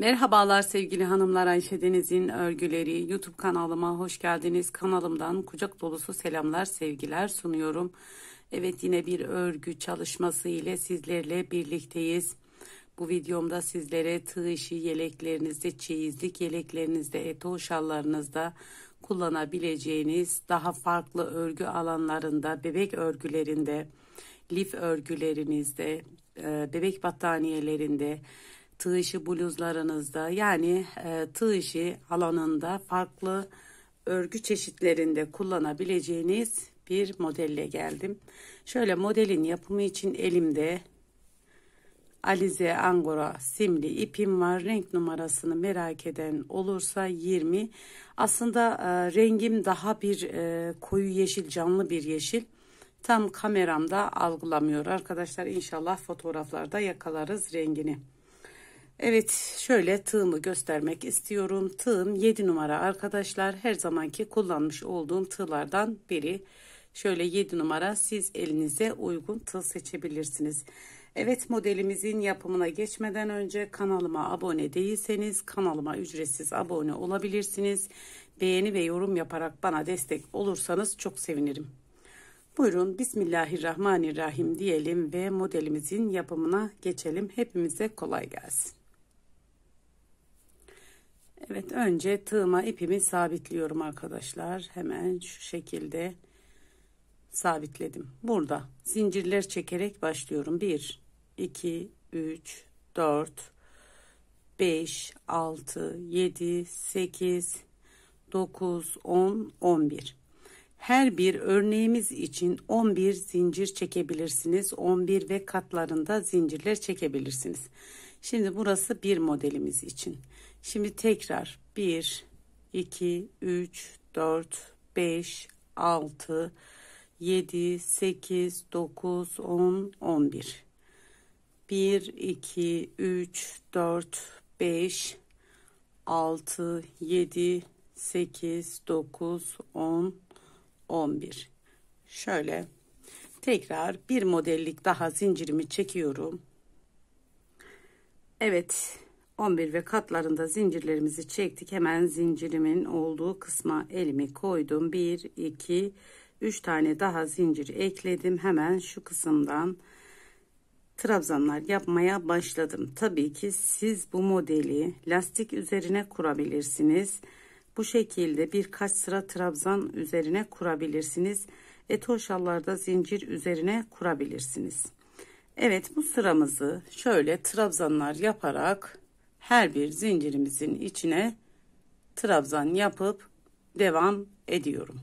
Merhabalar sevgili hanımlar Ayşe Deniz'in örgüleri YouTube kanalıma hoş geldiniz. Kanalımdan kucak dolusu selamlar sevgiler sunuyorum. Evet yine bir örgü çalışması ile sizlerle birlikteyiz. Bu videomda sizlere tığ işi yeleklerinizde, çeyizlik yeleklerinizde, eto şallarınızda kullanabileceğiniz daha farklı örgü alanlarında, bebek örgülerinde, lif örgülerinizde, e, bebek battaniyelerinde, tığ bluzlarınızda yani e, tığ alanında farklı örgü çeşitlerinde kullanabileceğiniz bir modelle geldim. Şöyle modelin yapımı için elimde Alize Angora simli ipim var. Renk numarasını merak eden olursa 20. Aslında e, rengim daha bir e, koyu yeşil, canlı bir yeşil. Tam kameramda algılamıyor arkadaşlar. inşallah fotoğraflarda yakalarız rengini. Evet şöyle tığımı göstermek istiyorum. Tığım 7 numara arkadaşlar. Her zamanki kullanmış olduğum tığlardan biri. Şöyle 7 numara siz elinize uygun tığ seçebilirsiniz. Evet modelimizin yapımına geçmeden önce kanalıma abone değilseniz kanalıma ücretsiz abone olabilirsiniz. Beğeni ve yorum yaparak bana destek olursanız çok sevinirim. Buyurun Bismillahirrahmanirrahim diyelim ve modelimizin yapımına geçelim. Hepimize kolay gelsin. Evet önce tığıma ipimi sabitliyorum arkadaşlar. Hemen şu şekilde sabitledim. Burada zincirler çekerek başlıyorum. 1, 2, 3, 4, 5, 6, 7, 8, 9, 10, 11. Her bir örneğimiz için 11 zincir çekebilirsiniz. 11 ve katlarında zincirler çekebilirsiniz. Şimdi burası bir modelimiz için. Şimdi tekrar 1, 2, 3, 4, 5, 6, 7, 8, 9, 10, 11. 1, 2, 3, 4, 5, 6, 7, 8, 9, 10, 11. Şöyle tekrar bir modellik daha zincirimi çekiyorum. Evet. 11 ve katlarında zincirlerimizi çektik. Hemen zincirimin olduğu kısma elimi koydum. 1, 2, 3 tane daha zincir ekledim. Hemen şu kısımdan trabzanlar yapmaya başladım. Tabii ki siz bu modeli lastik üzerine kurabilirsiniz. Bu şekilde birkaç sıra trabzan üzerine kurabilirsiniz. Etoşallarda zincir üzerine kurabilirsiniz. Evet bu sıramızı şöyle trabzanlar yaparak her bir zincirimizin içine trabzan yapıp devam ediyorum.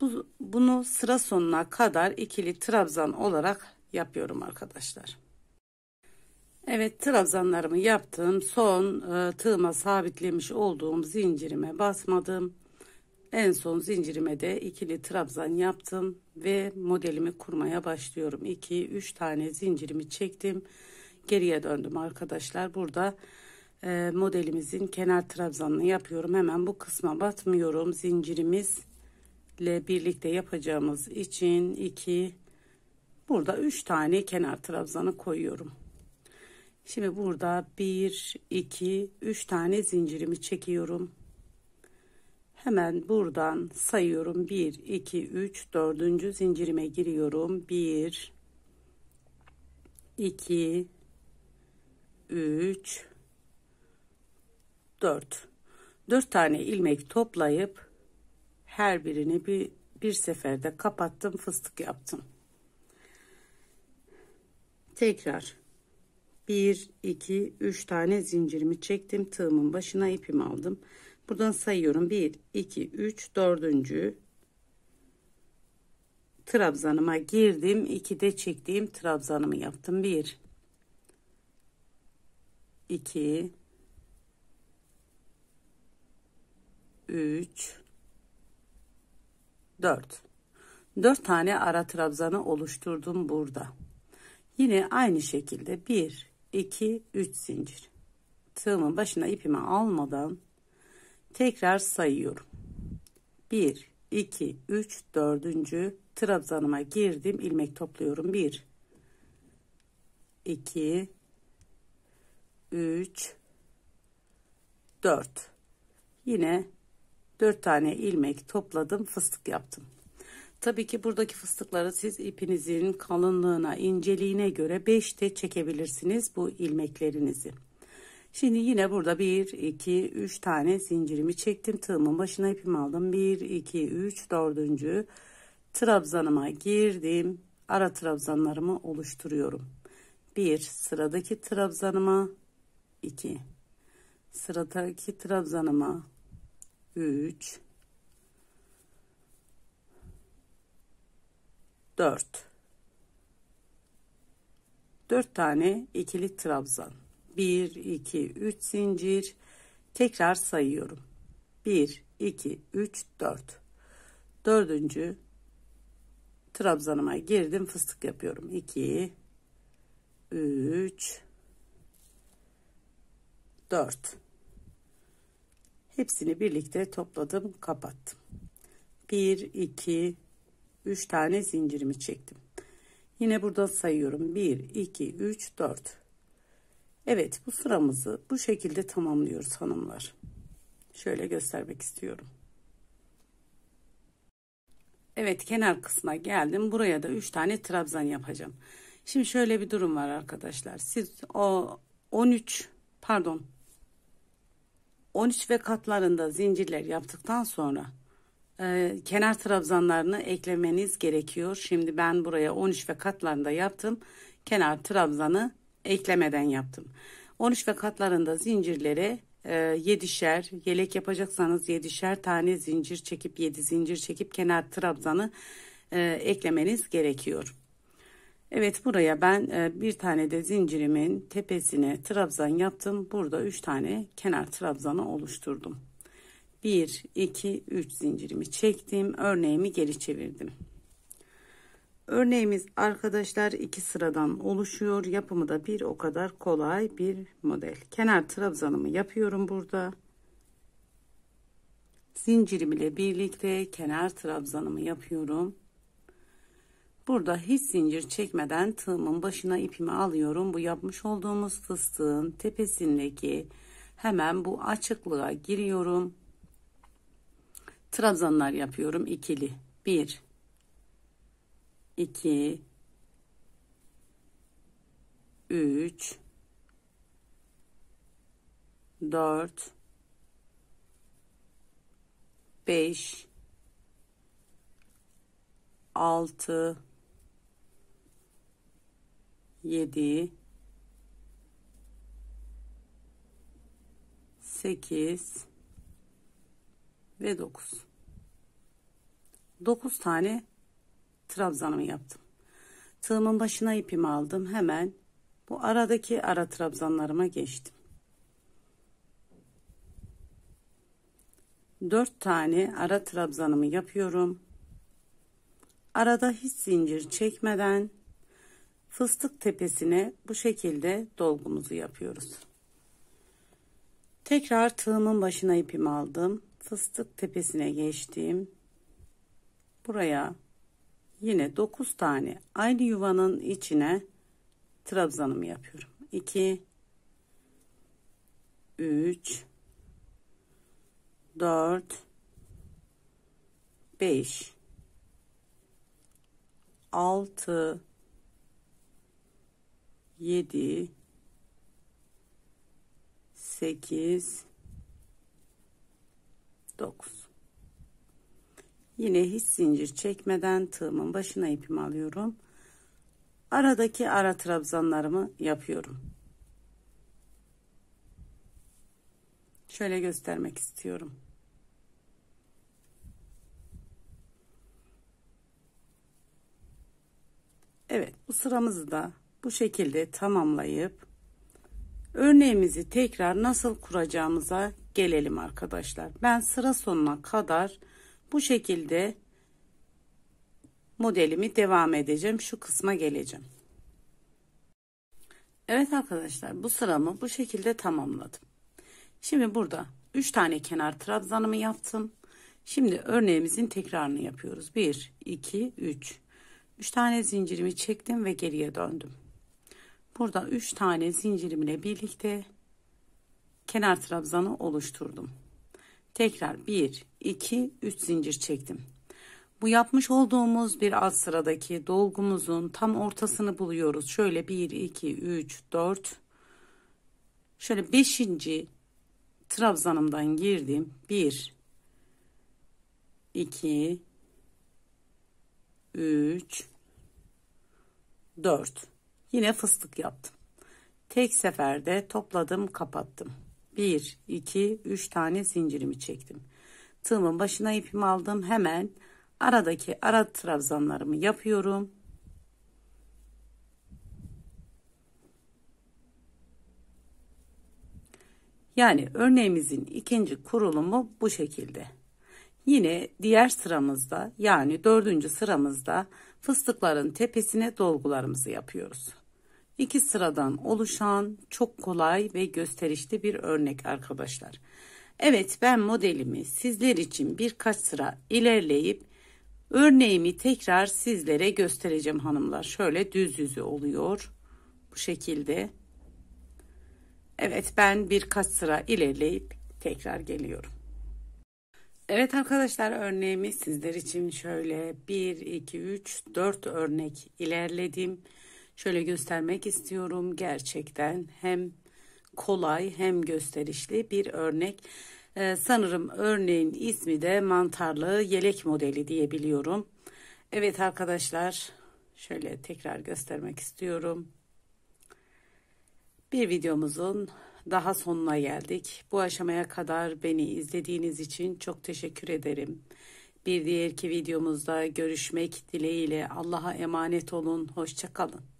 Bu, bunu sıra sonuna kadar ikili trabzan olarak yapıyorum arkadaşlar. Evet trabzanlarımı yaptım. Son e, tığıma sabitlemiş olduğum zincirime basmadım. En son zincirime de ikili trabzan yaptım ve modelimi kurmaya başlıyorum. 2 3 tane zincirimi çektim geriye döndüm arkadaşlar. Burada e, modelimizin kenar trabzanını yapıyorum. Hemen bu kısma batmıyorum. Zincirimizle birlikte yapacağımız için 2 burada 3 tane kenar trabzanı koyuyorum. Şimdi burada 1 2 3 tane zincirimi çekiyorum. Hemen buradan sayıyorum. 1 2 3 4. zincirime giriyorum. 1 2 3 4 4 tane ilmek toplayıp her birini bir bir seferde kapattım fıstık yaptım tekrar 1 2 3 tane zincirimi çektim tığımın başına ipimi aldım buradan sayıyorum 1 2 3 dördüncü trabzanıma girdim de çektiğim trabzanımı yaptım 1 2 3 4 4 tane ara trabzanı oluşturdum burada. Yine aynı şekilde 1 2 3 zincir. Tığımın başına ipimi almadan tekrar sayıyorum. 1 2 3 4. trabzanıma girdim, ilmek topluyorum. 1 2 3 4 yine 4 tane ilmek topladım fıstık yaptım Tabii ki buradaki fıstıkları siz ipinizin kalınlığına inceliğine göre 5 de çekebilirsiniz bu ilmeklerinizi Şimdi yine burada 1 2 3 tane zincirimi çektim tığımın başına ipimi aldım 1 2 3 4. trabzanıma girdim ara trabzanlarımı oluşturuyorum 1 sıradaki trabzanıma 2 sıradaki trabzanıma 3 4 4 tane ikili trabzan 1 2 3 zincir tekrar sayıyorum 1 2 3 4 dördüncü trabzanıma girdim fıstık yapıyorum 2 3 4 hepsini birlikte topladım kapattım 1 2 3 tane zincirimi çektim yine burada sayıyorum 1 2 3 4 Evet bu sıramızı bu şekilde tamamlıyoruz hanımlar şöyle göstermek istiyorum Evet kenar kısma geldim. Buraya da 3 tane trabzan yapacağım. Şimdi şöyle bir durum var arkadaşlar. Siz o 13 pardon 13 ve katlarında zincirler yaptıktan sonra e, kenar trabzanlarını eklemeniz gerekiyor. Şimdi ben buraya 13 ve katlarında yaptım. Kenar trabzanı eklemeden yaptım. 13 ve katlarında zincirlere e, 7'şer yelek yapacaksanız 7'şer tane zincir çekip 7 zincir çekip kenar trabzanı e, eklemeniz gerekiyor. Evet buraya ben e, bir tane de zincirimin tepesine trabzan yaptım. Burada 3 tane kenar trabzanı oluşturdum. 1, 2, 3 zincirimi çektim. Örneğimi geri çevirdim. Örneğimiz arkadaşlar iki sıradan oluşuyor. Yapımı da bir o kadar kolay bir model. Kenar trabzanımı yapıyorum burada. Zincirim ile birlikte kenar trabzanımı yapıyorum. Burada hiç zincir çekmeden tığımın başına ipimi alıyorum. Bu yapmış olduğumuz fıstığın tepesindeki hemen bu açıklığa giriyorum. Trabzanlar yapıyorum ikili. 1 2 3 4 5 6 7 8 ve 9 9 tane trabzanımı yaptım tığımın başına ipimi aldım hemen bu aradaki ara trabzanlarıma geçtim 4 tane ara trabzanımı yapıyorum arada hiç zincir çekmeden fıstık tepesine bu şekilde dolgumuzu yapıyoruz. Tekrar tığımın başına ipimi aldım. Fıstık tepesine geçtim. Buraya yine 9 tane aynı yuvanın içine trabzanımı yapıyorum. 2 3 4 5 6 7 8 9 yine hiç zincir çekmeden tığımın başına ipimi alıyorum aradaki ara trabzanlarımı yapıyorum şöyle göstermek istiyorum Evet bu sıramızı da bu şekilde tamamlayıp örneğimizi tekrar nasıl kuracağımıza gelelim arkadaşlar. Ben sıra sonuna kadar bu şekilde modelimi devam edeceğim. Şu kısma geleceğim. Evet arkadaşlar bu sıramı bu şekilde tamamladım. Şimdi burada 3 tane kenar trabzanımı yaptım. Şimdi örneğimizin tekrarını yapıyoruz. 1, 2, 3. 3 tane zincirimi çektim ve geriye döndüm. Burada 3 tane zincirimle birlikte kenar trabzanı oluşturdum. Tekrar 1, 2, 3 zincir çektim. Bu yapmış olduğumuz bir alt sıradaki dolgumuzun tam ortasını buluyoruz. Şöyle 1, 2, 3, 4. Şöyle 5. trabzanımdan girdim. 1, 2, 3, 4. Yine fıstık yaptım. Tek seferde topladım kapattım. 1, 2, 3 tane zincirimi çektim. Tığımın başına ipimi aldım. Hemen aradaki ara trabzanlarımı yapıyorum. Yani örneğimizin ikinci kurulumu bu şekilde. Yine diğer sıramızda yani dördüncü sıramızda fıstıkların tepesine dolgularımızı yapıyoruz. İki sıradan oluşan çok kolay ve gösterişli bir örnek arkadaşlar. Evet ben modelimi sizler için birkaç sıra ilerleyip örneğimi tekrar sizlere göstereceğim hanımlar. Şöyle düz yüzü oluyor bu şekilde. Evet ben birkaç sıra ilerleyip tekrar geliyorum. Evet arkadaşlar örneğimi sizler için şöyle 1, 2, 3, 4 örnek ilerledim. Şöyle göstermek istiyorum. Gerçekten hem kolay hem gösterişli bir örnek. Ee, sanırım örneğin ismi de mantarlı yelek modeli diyebiliyorum. Evet arkadaşlar şöyle tekrar göstermek istiyorum. Bir videomuzun daha sonuna geldik. Bu aşamaya kadar beni izlediğiniz için çok teşekkür ederim. Bir diğerki videomuzda görüşmek dileğiyle Allah'a emanet olun. Hoşçakalın.